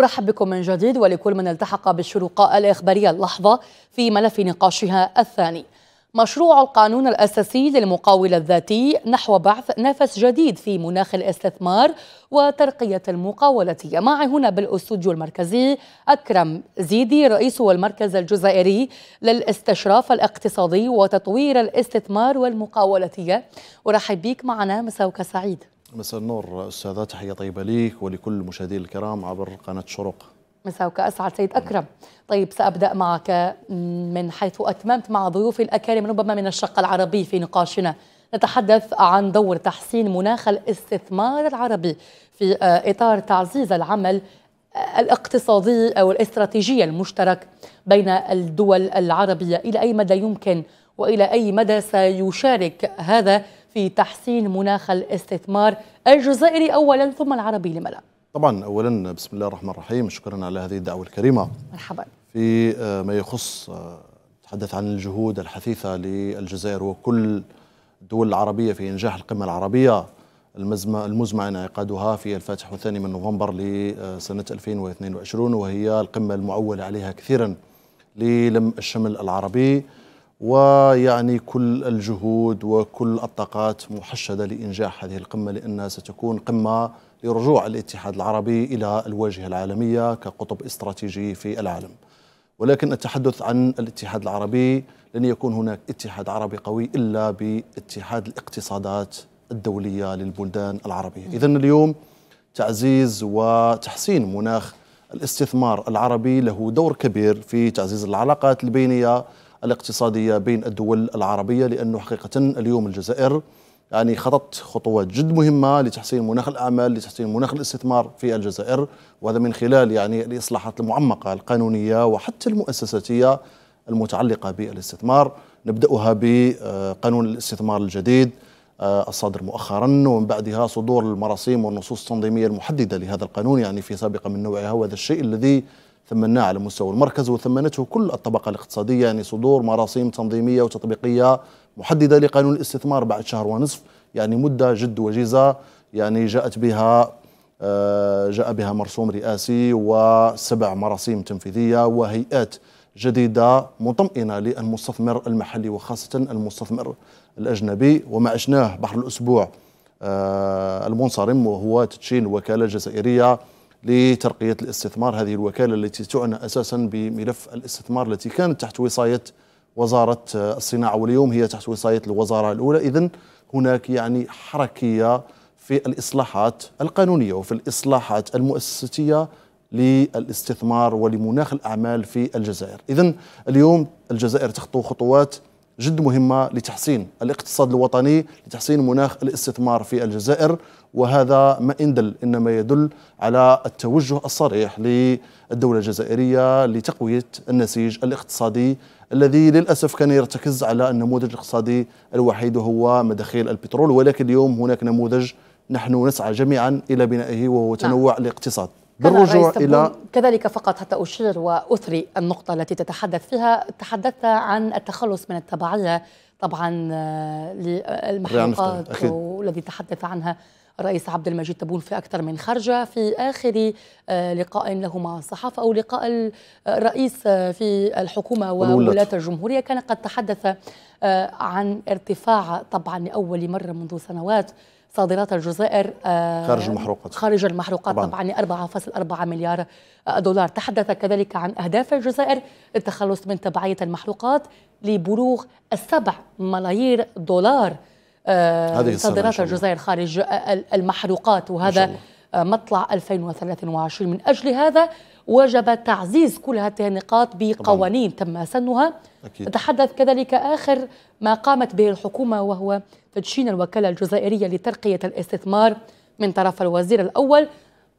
أرحب بكم من جديد ولكل من التحق بالشروق الإخبارية اللحظة في ملف نقاشها الثاني مشروع القانون الأساسي للمقاول الذاتي نحو بعث نفس جديد في مناخ الاستثمار وترقية المقاولة معي هنا بالأستوديو المركزي أكرم زيدي رئيس المركز الجزائري للاستشراف الاقتصادي وتطوير الاستثمار والمقاولة أرحب بك معنا مساوك سعيد مساء النور استاذه تحيه طيبه ليك ولكل المشاهدين الكرام عبر قناه شروق مساك اسعد سيد اكرم طيب سابدا معك من حيث اتممت مع ضيوفي الاكارم ربما من الشق العربي في نقاشنا نتحدث عن دور تحسين مناخ الاستثمار العربي في آه، اطار تعزيز العمل آه، الاقتصادي او الاستراتيجي المشترك بين الدول العربيه الى اي مدى يمكن والى اي مدى سيشارك هذا في تحسين مناخ الاستثمار الجزائري أولا ثم العربي لما لا طبعا أولا بسم الله الرحمن الرحيم شكرا على هذه الدعوة الكريمة مرحبا في آه، ما يخص آه، تحدث عن الجهود الحثيثة للجزائر وكل الدول العربية في إنجاح القمة العربية المزمع انعقادها في الفاتح والثاني من نوفمبر لسنة آه، 2022 وهي القمة المعول عليها كثيرا للم الشمل العربي ويعني كل الجهود وكل الطاقات محشده لانجاح هذه القمه لانها ستكون قمه لرجوع الاتحاد العربي الى الواجهه العالميه كقطب استراتيجي في العالم. ولكن التحدث عن الاتحاد العربي لن يكون هناك اتحاد عربي قوي الا باتحاد الاقتصادات الدوليه للبلدان العربيه. اذا اليوم تعزيز وتحسين مناخ الاستثمار العربي له دور كبير في تعزيز العلاقات البينيه الاقتصادية بين الدول العربية لأنه حقيقة اليوم الجزائر يعني خطت خطوات جد مهمة لتحسين مناخ الأعمال لتحسين مناخ الاستثمار في الجزائر وهذا من خلال يعني الإصلاحات المعمقة القانونية وحتى المؤسساتية المتعلقة بالاستثمار نبدأها بقانون الاستثمار الجديد آه، الصادر مؤخرا ومن بعدها صدور المراسيم والنصوص التنظيمية المحددة لهذا القانون يعني في سابقة من نوعها وهذا الشيء الذي ثمناه على مستوى المركز وثمنته كل الطبقة الاقتصادية يعني صدور مراسيم تنظيمية وتطبيقية محددة لقانون الاستثمار بعد شهر ونصف يعني مدة جد وجيزة يعني جاءت بها آه، جاء بها مرسوم رئاسي وسبع مراسيم تنفيذية وهيئات جديدة مطمئنة للمستثمر المحلي وخاصة المستثمر الأجنبي وما عشناه بحر الأسبوع آه، المنصرم وهو تدشين وكالة جزائرية لترقية الاستثمار هذه الوكالة التي تعنى أساسا بملف الاستثمار التي كانت تحت وصاية وزارة الصناعة واليوم هي تحت وصاية الوزارة الأولى إذا هناك يعني حركية في الإصلاحات القانونية وفي الإصلاحات المؤسسية للاستثمار ولمناخ الأعمال في الجزائر إذا اليوم الجزائر تخطو خطوات جد مهمة لتحسين الاقتصاد الوطني لتحسين مناخ الاستثمار في الجزائر وهذا ما إن دل إنما يدل على التوجه الصريح للدولة الجزائرية لتقوية النسيج الاقتصادي الذي للأسف كان يرتكز على النموذج الاقتصادي الوحيد وهو مداخيل البترول ولكن اليوم هناك نموذج نحن نسعى جميعا إلى بنائه وهو نعم. تنوع الاقتصاد بالرجوع إلى كذلك فقط حتى أشير وأثري النقطة التي تتحدث فيها تحدثت عن التخلص من التبعية طبعا آه، للمحروقات والذي تحدث عنها الرئيس عبد المجيد تبون في أكثر من خرجة في آخر آه، لقاء له مع الصحافة أو لقاء آه، الرئيس في الحكومة وولاة الجمهورية كان قد تحدث عن ارتفاع طبعا لأول مرة منذ سنوات صادرات الجزائر آه، خارج المحروقات خارج المحروقات طبعا, 4.4 مليار دولار تحدث كذلك عن أهداف الجزائر للتخلص من تبعية المحروقات لبلوغ السبع ملايير دولار آه، صادرات الجزائر خارج المحروقات وهذا مطلع 2023 من أجل هذا وجب تعزيز كل هذه النقاط بقوانين تم سنها أكيد. نتحدث كذلك آخر ما قامت به الحكومة وهو تدشين الوكالة الجزائرية لترقية الاستثمار من طرف الوزير الأول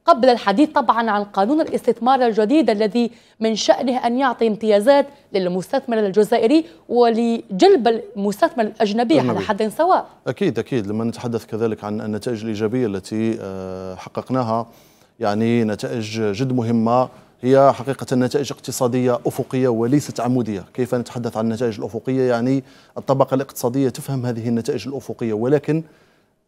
قبل الحديث طبعا عن قانون الاستثمار الجديد الذي من شأنه أن يعطي امتيازات للمستثمر الجزائري ولجلب المستثمر الأجنبي على حد سواء أكيد أكيد لما نتحدث كذلك عن النتائج الإيجابية التي آه، حققناها يعني نتائج جد مهمه هي حقيقة نتائج اقتصادية أفقية وليست عمودية كيف نتحدث عن النتائج الأفقية يعني الطبقة الاقتصادية تفهم هذه النتائج الأفقية ولكن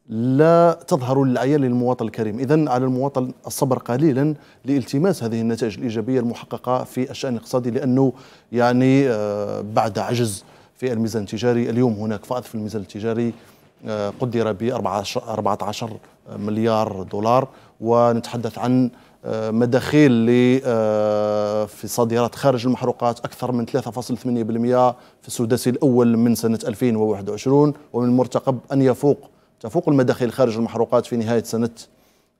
لا تظهر للعيان للمواطن الكريم إذا على المواطن الصبر قليلا لالتماس هذه النتائج الإيجابية المحققة في الشأن الاقتصادي لأنه يعني آه، بعد عجز في الميزان التجاري اليوم هناك فائض في الميزان التجاري آه، قدر ب 14 مليار دولار ونتحدث عن آه، مداخيل آه، في صادرات خارج المحروقات أكثر من 3.8% في السداسي الأول من سنة 2021 ومن المرتقب أن يفوق تفوق المداخيل خارج المحروقات في نهاية سنة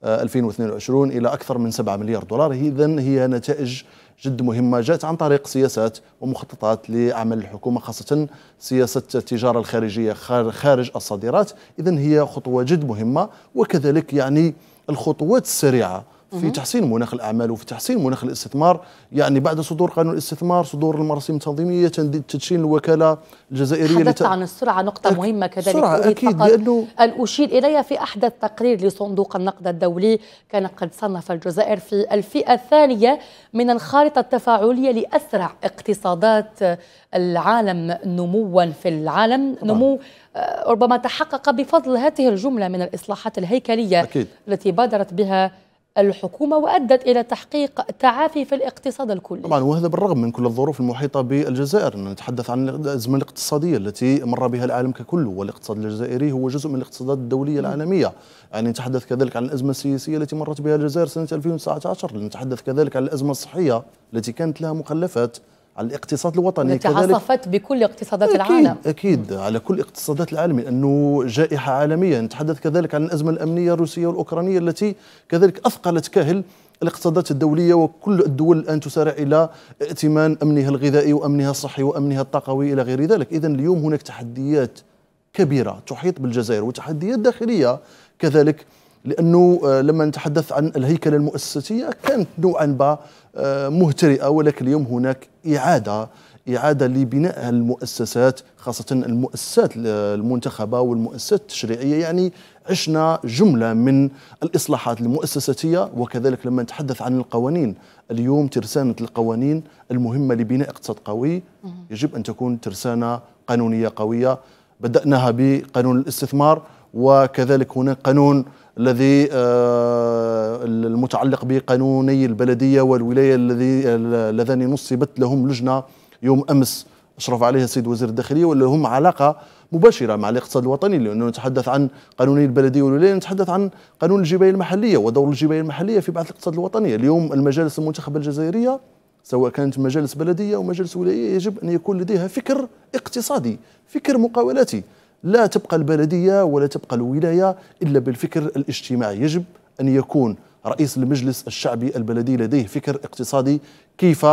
2022 آه، إلى أكثر من 7 مليار دولار إذا هي نتائج جد مهمة جاءت عن طريق سياسات ومخططات لعمل الحكومة خاصة سياسة التجارة الخارجية خارج الصادرات إذا هي خطوة جد مهمة وكذلك يعني الخطوات السريعة في تحسين مناخ الاعمال وفي تحسين مناخ الاستثمار يعني بعد صدور قانون الاستثمار صدور المراسيم التنظيميه تدشين الوكاله الجزائريه حدثت لت... عن السرعه نقطه مهمه كذلك سرعة أكيد لأنه ان اشير اليها في احدث تقرير لصندوق النقد الدولي كان قد صنف الجزائر في الفئه الثانيه من الخارطه التفاعليه لاسرع اقتصادات العالم نموا في العالم طبعا. نمو آه، ربما تحقق بفضل هذه الجمله من الاصلاحات الهيكليه أكيد. التي بادرت بها الحكومة وأدت إلى تحقيق تعافي في الاقتصاد الكلي طبعا وهذا بالرغم من كل الظروف المحيطة بالجزائر نتحدث عن الأزمة الاقتصادية التي مر بها العالم ككل والاقتصاد الجزائري هو جزء من الاقتصادات الدولية العالمية يعني نتحدث كذلك عن الأزمة السياسية التي مرت بها الجزائر سنة 2019 نتحدث كذلك عن الأزمة الصحية التي كانت لها مخلفات على الاقتصاد الوطني التي عصفت بكل اقتصادات أكيد العالم أكيد على كل اقتصادات العالم لأنه جائحة عالمية نتحدث كذلك عن الأزمة الأمنية الروسية والأوكرانية التي كذلك أثقلت كاهل الاقتصادات الدولية وكل الدول الآن تسارع إلى ائتمان أمنها الغذائي وأمنها الصحي وأمنها الطاقوي إلى غير ذلك إذا اليوم هناك تحديات كبيرة تحيط بالجزائر وتحديات داخلية كذلك لأنه آه، لما نتحدث عن الهيكلة المؤسسية كانت نوعا ما مهترئه ولكن اليوم هناك اعاده إعادة لبناء المؤسسات خاصة المؤسسات المنتخبة والمؤسسات التشريعية يعني عشنا جملة من الإصلاحات المؤسساتية وكذلك لما نتحدث عن القوانين اليوم ترسانة القوانين المهمة لبناء اقتصاد قوي يجب أن تكون ترسانة قانونية قوية بدأناها بقانون الاستثمار وكذلك هناك قانون الذي آه، المتعلق بقانوني البلديه والولايه الذي اللذان نصبت لهم لجنه يوم امس اشرف عليها السيد وزير الداخليه ولهم لهم علاقه مباشره مع الاقتصاد الوطني لانه نتحدث عن قانوني البلديه والولايه نتحدث عن قانون الجبايه المحليه ودور الجبايه المحليه في بعث الاقتصاد الوطني اليوم المجالس المنتخبه الجزائريه سواء كانت مجالس بلديه او مجالس ولايه يجب ان يكون لديها فكر اقتصادي فكر مقاولاتي لا تبقى البلدية ولا تبقى الولاية إلا بالفكر الاجتماعي يجب أن يكون رئيس المجلس الشعبي البلدي لديه فكر اقتصادي كيف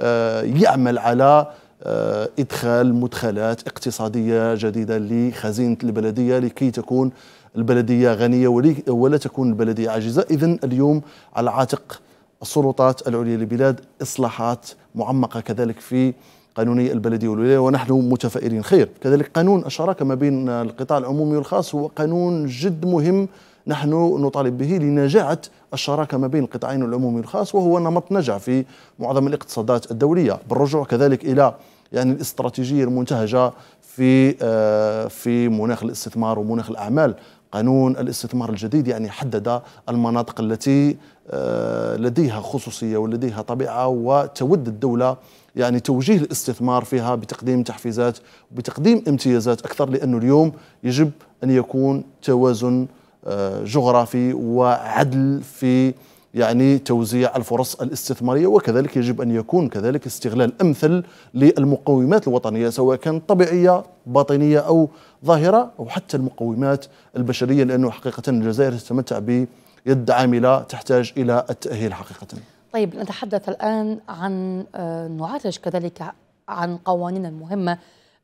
آه، يعمل على آه، إدخال مدخلات اقتصادية جديدة لخزينة البلدية لكي تكون البلدية غنية ولا تكون البلدية عاجزة إذا اليوم على عاتق السلطات العليا للبلاد إصلاحات معمقة كذلك في قانوني البلدية والولاية ونحن متفائلين خير كذلك قانون الشراكة ما بين القطاع العمومي والخاص هو قانون جد مهم نحن نطالب به لنجاعة الشراكة ما بين القطاعين العمومي والخاص وهو نمط نجع في معظم الاقتصادات الدولية بالرجوع كذلك إلى يعني الاستراتيجية المنتهجة في آه، في مناخ الاستثمار ومناخ الأعمال قانون الاستثمار الجديد يعني حدد المناطق التي آه، لديها خصوصية ولديها طبيعة وتود الدولة يعني توجيه الاستثمار فيها بتقديم تحفيزات وبتقديم امتيازات اكثر لانه اليوم يجب ان يكون توازن آه، جغرافي وعدل في يعني توزيع الفرص الاستثمارية وكذلك يجب أن يكون كذلك استغلال أمثل للمقومات الوطنية سواء كانت طبيعية باطنية أو ظاهرة أو حتى المقومات البشرية لأنه حقيقة الجزائر تتمتع بيد عاملة تحتاج إلى التأهيل حقيقة طيب نتحدث الآن عن آه، نعالج كذلك عن قوانين مهمة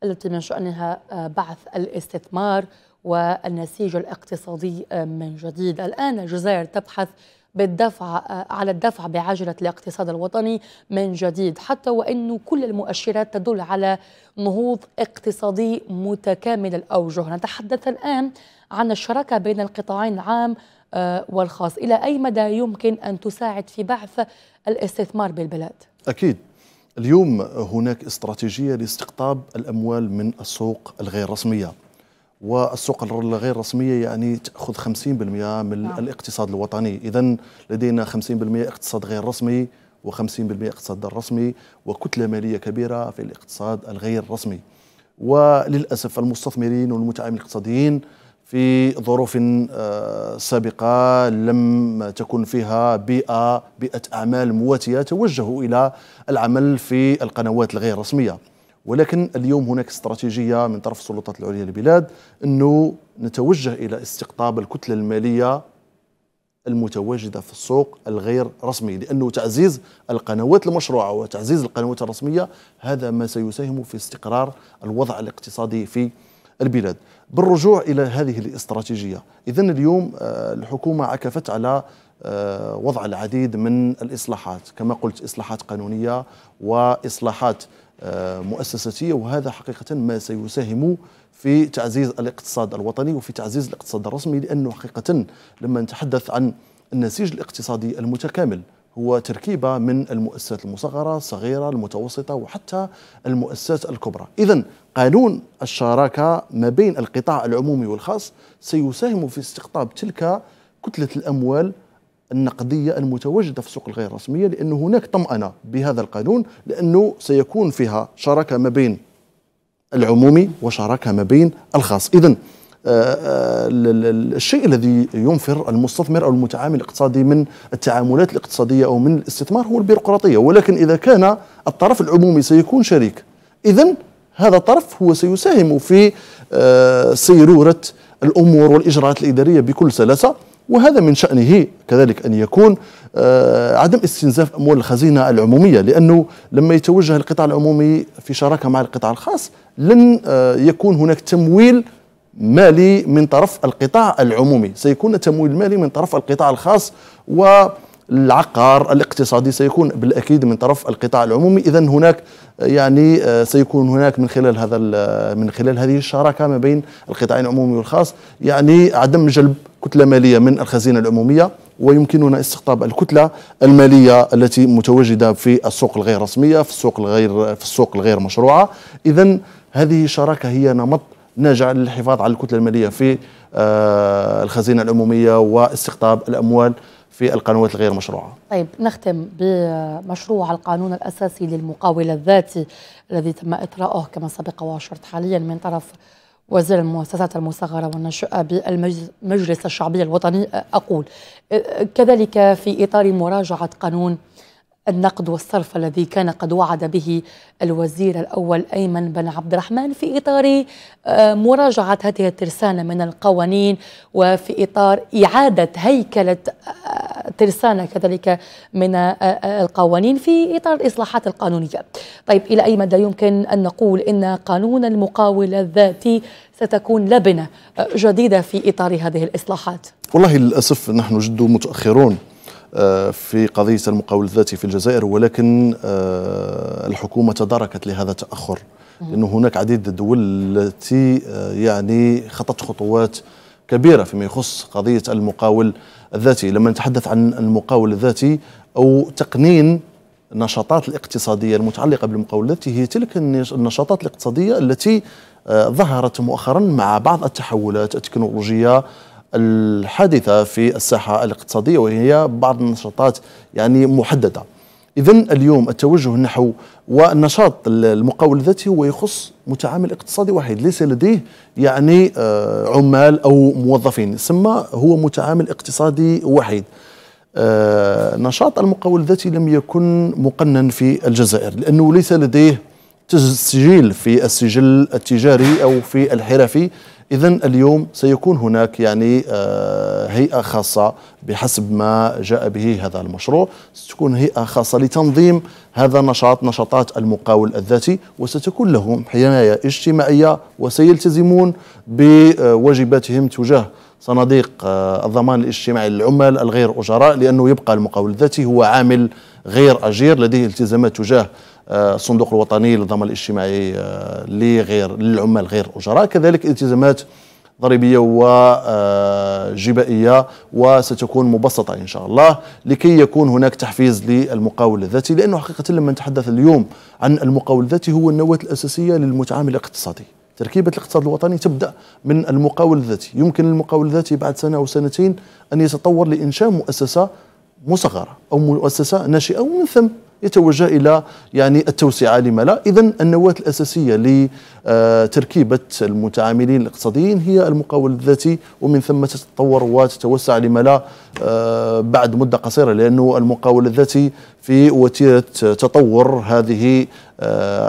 التي من شأنها آه، بعث الاستثمار والنسيج الاقتصادي آه، من جديد الآن الجزائر تبحث بالدفع على الدفع بعجلة الاقتصاد الوطني من جديد حتى وأن كل المؤشرات تدل على نهوض اقتصادي متكامل الأوجه نتحدث الآن عن الشراكة بين القطاعين العام آه، والخاص إلى أي مدى يمكن أن تساعد في بعث الاستثمار بالبلاد؟ أكيد اليوم هناك استراتيجية لاستقطاب الأموال من السوق الغير رسمية والسوق الغير رسمية يعني تأخذ 50% من نعم. الاقتصاد الوطني إذا لدينا 50% اقتصاد غير رسمي و50% اقتصاد رسمي وكتلة مالية كبيرة في الاقتصاد الغير رسمي وللأسف المستثمرين والمتعاملين الاقتصاديين في ظروف آه، سابقة لم تكن فيها بيئة بيئة أعمال مواتية توجهوا إلى العمل في القنوات الغير رسمية ولكن اليوم هناك استراتيجية من طرف السلطات العليا للبلاد أنه نتوجه إلى استقطاب الكتلة المالية المتواجدة في السوق الغير رسمي لأنه تعزيز القنوات المشروعة وتعزيز القنوات الرسمية هذا ما سيساهم في استقرار الوضع الاقتصادي في البلاد بالرجوع الى هذه الاستراتيجيه، اذا اليوم آه، الحكومه عكفت على آه، وضع العديد من الاصلاحات، كما قلت اصلاحات قانونيه واصلاحات آه، مؤسساتيه وهذا حقيقه ما سيساهم في تعزيز الاقتصاد الوطني وفي تعزيز الاقتصاد الرسمي لانه حقيقه لما نتحدث عن النسيج الاقتصادي المتكامل هو تركيبة من المؤسسات المصغرة الصغيرة المتوسطة وحتى المؤسسات الكبرى إذا قانون الشراكة ما بين القطاع العمومي والخاص سيساهم في استقطاب تلك كتلة الأموال النقدية المتواجدة في السوق الغير رسمية لأن هناك طمأنة بهذا القانون لأنه سيكون فيها شراكة ما بين العمومي وشراكة ما بين الخاص إذا آه، آه، الشيء الذي ينفر المستثمر أو المتعامل الاقتصادي من التعاملات الاقتصادية أو من الاستثمار هو البيروقراطية ولكن إذا كان الطرف العمومي سيكون شريك إذا هذا الطرف هو سيساهم في آه، سيرورة الأمور والإجراءات الإدارية بكل سلاسة وهذا من شأنه كذلك أن يكون عدم استنزاف أموال الخزينة العمومية لأنه لما يتوجه القطاع العمومي في شراكة مع القطاع الخاص لن يكون هناك تمويل مالي من طرف القطاع العمومي سيكون تمويل مالي من طرف القطاع الخاص و العقار الاقتصادي سيكون بالاكيد من طرف القطاع العمومي اذا هناك يعني آه، سيكون هناك من خلال هذا آه، من خلال هذه الشراكه ما بين القطاعين العمومي والخاص يعني عدم جلب كتله ماليه من الخزينه العموميه ويمكننا استقطاب الكتله الماليه التي متواجده في السوق الغير رسميه في السوق الغير في السوق الغير مشروعه اذا هذه الشراكه هي نمط نجعل للحفاظ على الكتلة المالية في آه، الخزينة العمومية واستقطاب الأموال في القنوات الغير مشروعة طيب نختم بمشروع القانون الأساسي للمقاول الذاتي الذي تم إطراؤه كما سبق وأشرت حاليا من طرف وزير المؤسسات المصغرة والناشئة بالمجلس الشعبي الوطني أقول كذلك في إطار مراجعة قانون النقد والصرف الذي كان قد وعد به الوزير الاول ايمن بن عبد الرحمن في اطار آه، مراجعه هذه الترسانه من القوانين وفي اطار اعاده هيكله آه، ترسانه كذلك من آه، القوانين في اطار الاصلاحات القانونيه. طيب الى اي مدى يمكن ان نقول ان قانون المقاول الذاتي ستكون لبنه جديده في اطار هذه الاصلاحات؟ والله للاسف نحن جد متاخرون آه، في قضية المقاول الذاتي في الجزائر ولكن آه، الحكومة تداركت لهذا التأخر لأنه هناك عديد الدول التي آه، يعني خطت خطوات كبيرة فيما يخص قضية المقاول الذاتي لما نتحدث عن المقاول الذاتي أو تقنين النشاطات الاقتصادية المتعلقة بالمقاول الذاتي هي تلك النشاطات الاقتصادية التي ظهرت مؤخرا مع بعض التحولات التكنولوجية الحادثة في الساحة الاقتصادية وهي بعض النشاطات يعني محددة إذا اليوم التوجه نحو والنشاط المقاول الذاتي هو يخص متعامل اقتصادي واحد ليس لديه يعني آه، عمال أو موظفين ثم هو متعامل اقتصادي واحد آه، نشاط المقاول الذاتي لم يكن مقنن في الجزائر لأنه ليس لديه تسجيل في السجل التجاري أو في الحرفي إذا اليوم سيكون هناك يعني آه، هيئة خاصة بحسب ما جاء به هذا المشروع ستكون هيئة خاصة لتنظيم هذا النشاط نشاطات المقاول الذاتي وستكون لهم حماية اجتماعية وسيلتزمون بواجباتهم تجاه صناديق آه، الضمان الاجتماعي للعمال الغير أجراء لأنه يبقى المقاول الذاتي هو عامل غير أجير لديه التزامات تجاه الصندوق آه، الوطني للضمان الاجتماعي آه، لغير للعمال غير الاجراء كذلك التزامات ضريبيه وجبائيه آه، وستكون مبسطه ان شاء الله لكي يكون هناك تحفيز للمقاول الذاتي لانه حقيقه لما نتحدث اليوم عن المقاول الذاتي هو النواه الاساسيه للمتعامل الاقتصادي تركيبة الاقتصاد الوطني تبدأ من المقاول الذاتي يمكن للمقاول الذاتي بعد سنة أو سنتين أن يتطور لإنشاء مؤسسة مصغرة أو مؤسسة ناشئة ومن ثم يتوجه الى يعني التوسعه لما لا اذا النواه الاساسيه لتركيبه المتعاملين الاقتصاديين هي المقاول الذاتي ومن ثم تتطور وتتوسع لما لا بعد مده قصيره لانه المقاول الذاتي في وتيره تطور هذه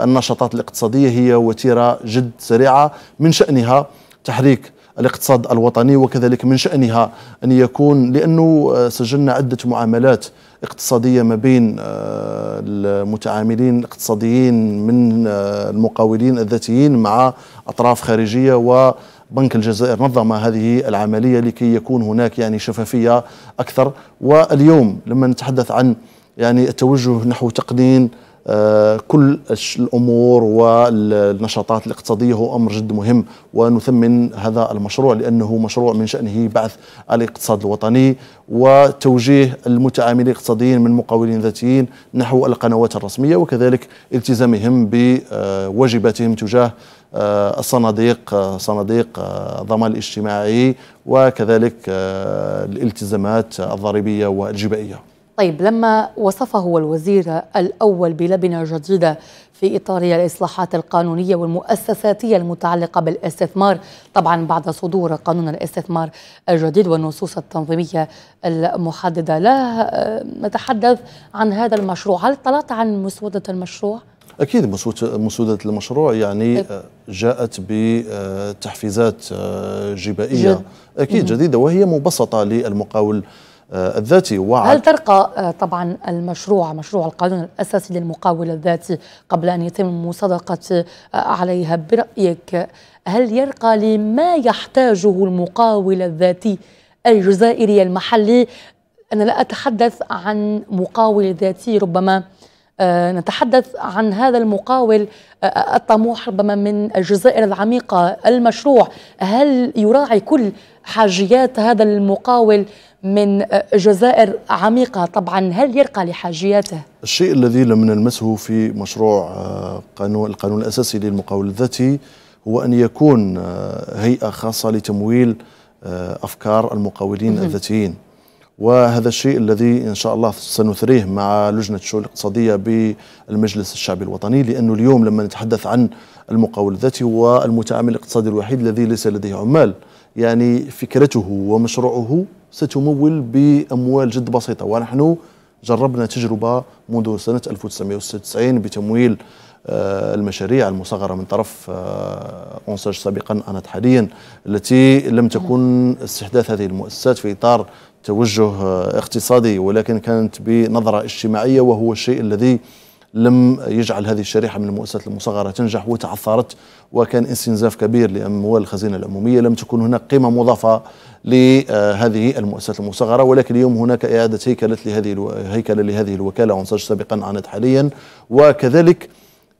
النشاطات الاقتصاديه هي وتيره جد سريعه من شانها تحريك الاقتصاد الوطني وكذلك من شأنها أن يكون لأنه سجلنا عدة معاملات اقتصادية ما بين آه، المتعاملين الاقتصاديين من آه، المقاولين الذاتيين مع أطراف خارجية و بنك الجزائر نظم هذه العملية لكي يكون هناك يعني شفافية أكثر واليوم لما نتحدث عن يعني التوجه نحو تقنين كل الامور والنشاطات الاقتصاديه هو امر جد مهم ونثمن هذا المشروع لانه مشروع من شانه بعث الاقتصاد الوطني وتوجيه المتعاملين الاقتصاديين من مقاولين ذاتيين نحو القنوات الرسميه وكذلك التزامهم بواجباتهم تجاه آه، الصناديق آه، صناديق آه، الضمان الاجتماعي وكذلك الالتزامات الضريبيه والجبائيه طيب لما وصفه الوزير الأول بلبنة جديدة في إطار الإصلاحات القانونية والمؤسساتية المتعلقة بالاستثمار طبعا بعد صدور قانون الاستثمار الجديد والنصوص التنظيمية المحددة لا نتحدث عن هذا المشروع هل طلعت عن مسودة المشروع؟ أكيد مسودة المشروع يعني طيب. جاءت بتحفيزات جبائية أكيد جديدة وهي مبسطة للمقاول آه، الذاتي وعد هل ترقى آه، طبعا المشروع مشروع القانون الأساسي للمقاول الذاتي قبل أن يتم مصادقة آه، عليها برأيك هل يرقى لما يحتاجه المقاول الذاتي الجزائري المحلي أنا لا أتحدث عن مقاول ذاتي ربما آه، نتحدث عن هذا المقاول آه، الطموح ربما من الجزائر العميقة المشروع هل يراعي كل حاجيات هذا المقاول من آه، جزائر عميقة طبعا هل يرقى لحاجياته؟ الشيء الذي لم نلمسه في مشروع قانون القانون الأساسي للمقاول الذاتي هو أن يكون هيئة خاصة لتمويل أفكار المقاولين الذاتيين وهذا الشيء الذي إن شاء الله سنثريه مع لجنة الشؤون الاقتصادية بالمجلس الشعبي الوطني لأنه اليوم لما نتحدث عن المقاول الذاتي هو المتعامل الاقتصادي الوحيد الذي ليس لديه عمال يعني فكرته ومشروعه ستمول بأموال جد بسيطة ونحن جربنا تجربة منذ سنة 1996 بتمويل آه، المشاريع المصغرة من طرف آه، أونساج سابقا أنت حاليا التي لم تكن استحداث هذه المؤسسات في إطار توجه آه، اقتصادي ولكن كانت بنظرة اجتماعية وهو الشيء الذي لم يجعل هذه الشريحة من المؤسسات المصغرة تنجح وتعثرت وكان استنزاف كبير لأموال الخزينة العمومية لم تكن هناك قيمة مضافة لهذه المؤسسات المصغرة ولكن اليوم هناك إعادة هيكلة لهذه هيكلة لهذه الوكالة أنساج سابقا عانت حاليا وكذلك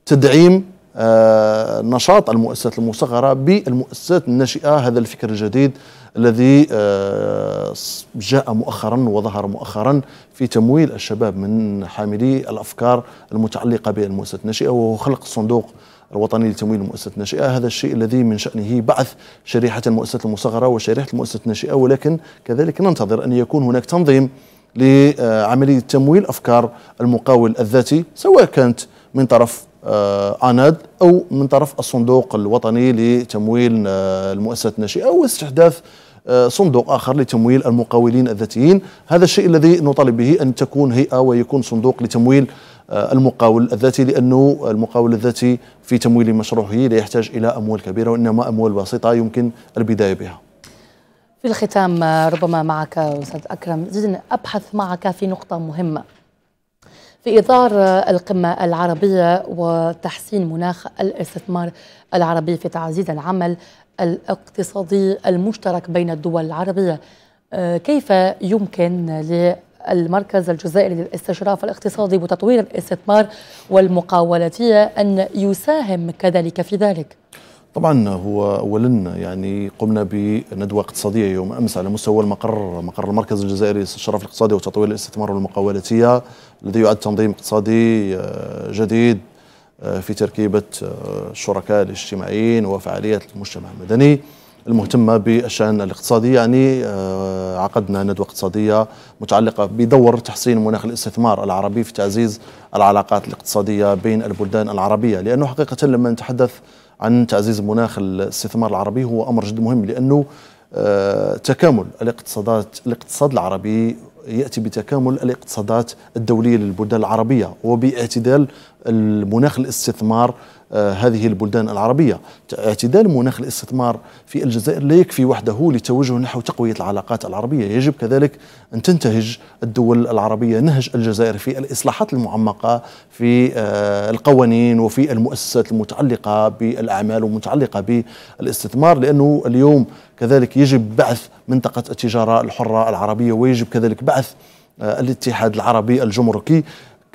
تدعيم آه، نشاط المؤسسات المصغرة بالمؤسسات الناشئة هذا الفكر الجديد الذي آه، جاء مؤخرا وظهر مؤخرا في تمويل الشباب من حاملي الأفكار المتعلقة بالمؤسسات الناشئة وهو خلق الصندوق الوطني لتمويل المؤسسات الناشئه هذا الشيء الذي من شانه بعث شريحه المؤسسات المصغره وشريحه المؤسسات الناشئه ولكن كذلك ننتظر ان يكون هناك تنظيم لعمليه تمويل افكار المقاول الذاتي سواء كانت من طرف عناد آه، أو من طرف الصندوق الوطني لتمويل آه، المؤسسات الناشئة او استحداث آه، صندوق آخر لتمويل المقاولين الذاتيين هذا الشيء الذي نطالب به أن تكون هيئة ويكون صندوق لتمويل المقاول الذاتي لأنه المقاول الذاتي في تمويل مشروعه لا يحتاج إلى أموال كبيرة وإنما أموال بسيطة يمكن البداية بها في الختام ربما معك أستاذ أكرم زدنا أبحث معك في نقطة مهمة في إطار القمة العربية وتحسين مناخ الاستثمار العربي في تعزيز العمل الاقتصادي المشترك بين الدول العربية آه، كيف يمكن للمركز الجزائري للاستشراف الاقتصادي وتطوير الاستثمار والمقاولاتية أن يساهم كذلك في ذلك؟ طبعا هو اولا يعني قمنا بندوه اقتصاديه يوم امس على مستوى المقر مقر المركز الجزائري للشرف الاقتصادي وتطوير الاستثمار والمقاولاتيه الذي يعد تنظيم اقتصادي آه، جديد آه، في تركيبه الشركاء آه، الاجتماعيين وفعاليات المجتمع المدني المهتمه بالشان الاقتصادي يعني عقدنا ندوه اقتصاديه متعلقه بدور تحسين مناخ الاستثمار العربي في تعزيز العلاقات الاقتصاديه بين البلدان العربيه لانه حقيقه لما نتحدث عن تعزيز المناخ الاستثمار العربي هو امر جد مهم لانه آه، تكامل الاقتصادات الاقتصاد العربي ياتي بتكامل الاقتصادات الدوليه للبلدان العربيه وباعتدال المناخ الاستثمار آه، هذه البلدان العربية اعتدال مناخ الاستثمار في الجزائر لا يكفي وحده لتوجه نحو تقوية العلاقات العربية يجب كذلك أن تنتهج الدول العربية نهج الجزائر في الإصلاحات المعمقة في آه، القوانين وفي المؤسسات المتعلقة بالأعمال ومتعلقة بالاستثمار لأنه اليوم كذلك يجب بعث منطقة التجارة الحرة العربية ويجب كذلك بعث آه، الاتحاد العربي الجمركي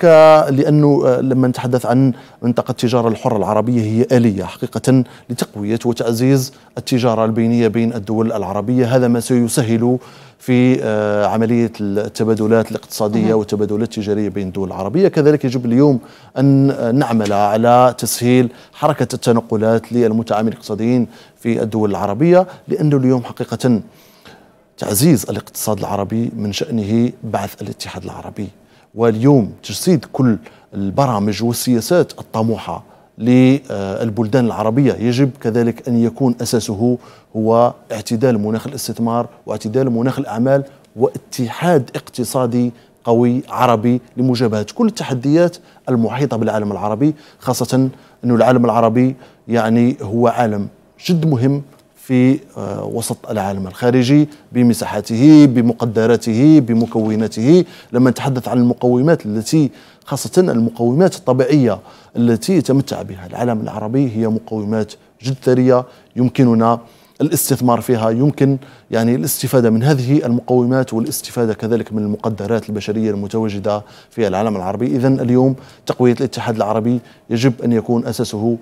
حكى لأنه آه، لما نتحدث عن منطقة التجارة الحرة العربية هي آلية حقيقة لتقوية وتعزيز التجارة البينية بين الدول العربية هذا ما سيسهل في آه، عملية التبادلات الاقتصادية نعم. والتبادلات التجارية بين الدول العربية كذلك يجب اليوم أن نعمل على تسهيل حركة التنقلات للمتعاملين الاقتصاديين في الدول العربية لأنه اليوم حقيقة تعزيز الاقتصاد العربي من شأنه بعث الاتحاد العربي واليوم تجسيد كل البرامج والسياسات الطموحه للبلدان العربية يجب كذلك أن يكون أساسه هو اعتدال مناخ الاستثمار واعتدال مناخ الأعمال واتحاد اقتصادي قوي عربي لمجابهة كل التحديات المحيطة بالعالم العربي خاصة أن العالم العربي يعني هو عالم جد مهم في آه، وسط العالم الخارجي بمساحاته بمقدراته بمكوناته لما نتحدث عن المقومات التي خاصة المقومات الطبيعية التي يتمتع بها العالم العربي هي مقومات جد ثرية يمكننا الاستثمار فيها يمكن يعني الاستفادة من هذه المقومات والاستفادة كذلك من المقدرات البشرية المتواجدة في العالم العربي إذا اليوم تقوية الاتحاد العربي يجب أن يكون أساسه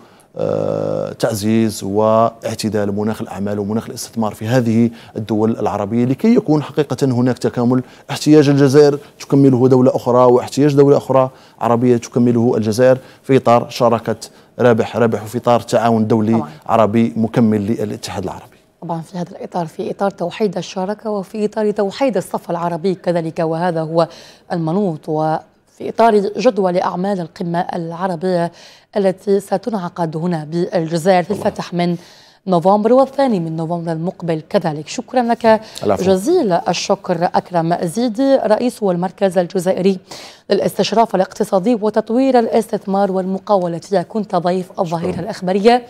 تعزيز واعتدال مناخ الأعمال ومناخ الاستثمار في هذه الدول العربية لكي يكون حقيقة هناك تكامل احتياج الجزائر تكمله دولة أخرى واحتياج دولة أخرى عربية تكمله الجزائر في إطار شراكة رابح رابح وفي إطار تعاون دولي طبعا. عربي مكمل للاتحاد العربي طبعا في هذا الإطار في إطار توحيد الشراكة وفي إطار توحيد الصف العربي كذلك وهذا هو المنوط و في إطار جدول أعمال القمة العربية التي ستنعقد هنا بالجزائر في الفتح من نوفمبر والثاني من نوفمبر المقبل كذلك شكرا لك العفو. جزيل الشكر أكرم زيدي رئيس المركز الجزائري للاستشراف الاقتصادي وتطوير الاستثمار والمقاولة كنت ضيف الظهيرة الأخبارية